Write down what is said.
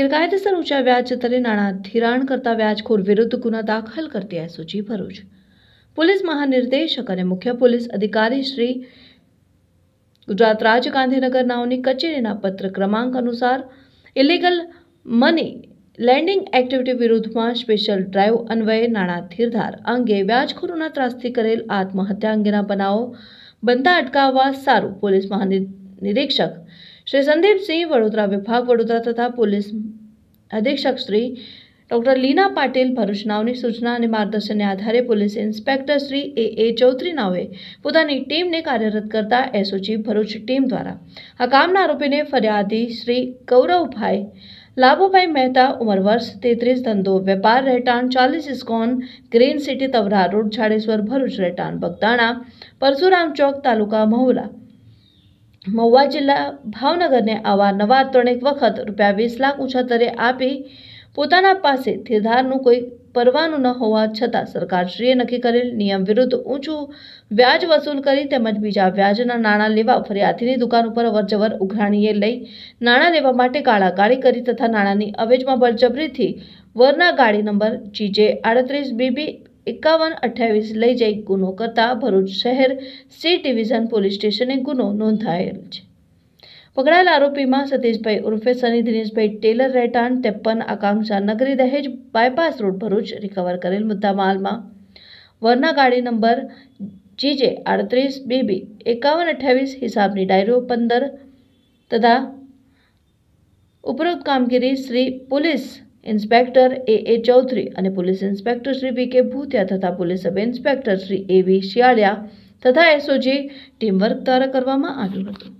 ગેરકાયદેસર ઊંચા વ્યાજ દરે નાણાં ધિરાણ કરતા વ્યાજખોર વિરુદ્ધ ગુના દાખલ કરતી એસઓજી ભરૂચ પોલીસ મહાનિર્દેશક અને મુખ્ય પોલીસ અધિકારી શ્રી ગુજરાત રાજ્ય ગાંધીનગર નાઓની કચેરીના પત્ર ક્રમાંક અનુસાર ઇલીગલ મની લેન્ડિંગ એક્ટિવિટી વિરુદ્ધમાં સ્પેશિયલ ડ્રાઈવ અન્વયે નાણાં ધીરધાર અંગે વ્યાજખોરોના ત્રાસથી કરેલ આત્મહત્યા અંગેના બનાવો બનતા અટકાવવા સારું પોલીસ મહાનિરીક્ષક શ્રી સંદીપસિંહ વડોદરા વિભાગ વડોદરા તથા પોલીસ અધિક્ષક શ્રી ડૉક્ટર લીના પાટીલ ભરૂચનાઓની સૂચના અને માર્ગદર્શનને આધારે police inspector Shri A A ચૌધરીનાઓએ પોતાની ટીમને કાર્યરત કરતા એસઓજી ભરૂચ ટીમ દ્વારા હકામના આરોપીને ફરિયાદી શ્રી કૌરવભાઈ લાભુભાઈ મહેતા ઉંમર વર્ષ તેત્રીસ ધંધો વેપાર રહેઠાણ ચાલીસ Iscon green city Tavra road Jadeshwar Bharuch રહેઠાણ બગદાણા પરશુરામ ચોક તાલુકા મહુલા મહુવા જિલ્લા ભાવનગરને આવા અવારનવાર ત્રણેક વખત રૂપિયા વીસ લાખ ઓછા આપી પોતાના પાસે ધીરધારનું કોઈ પરવાનું ન હોવા છતાં સરકારશ્રીએ નક્કી કરેલ નિયમ વિરુદ્ધ ઊંચું વ્યાજ વસૂલ કરી તેમજ બીજા વ્યાજના નાણાં લેવા ફરિયાદીની દુકાન ઉપર અવરજવર ઉઘરાણીએ લઈ નાણાં લેવા માટે કાળાકાળી કરી તથા નાણાંની અવેજમાં બળજબરીથી વરના ગાડી નંબર જીજે આડત્રીસ બીબી એકાવન અઠ્યાવીસ લઈ જઈ ગુનો કરતા ભરૂચ શહેર સી ડિવિઝન પોલીસ સ્ટેશને ગુનો નોંધાયેલ છે પકડાયેલ આરોપીમાં સતીશભાઈ ઉર્ફે સની દિનેશભાઈ ટેલર રહેઠાણ ત્રેપન આકાંક્ષા નગરી દહેજ બાયપાસ રોડ ભરૂચ રિકવર કરેલ મુદ્દામાલમાં વરના ગાડી નંબર જીજે આડત્રીસ બેબી એકાવન અઠ્યાવીસ હિસાબની ડાયરીઓ પંદર તથા ઉપરોક્ત કામગીરી Shri police inspector A A Chaudhary અને police inspector Shri V K Bhutiya તથા police sub inspector Shri A V Shiyaliya તથા એસઓજી ટીમવર્ક દ્વારા કરવામાં આવ્યું હતું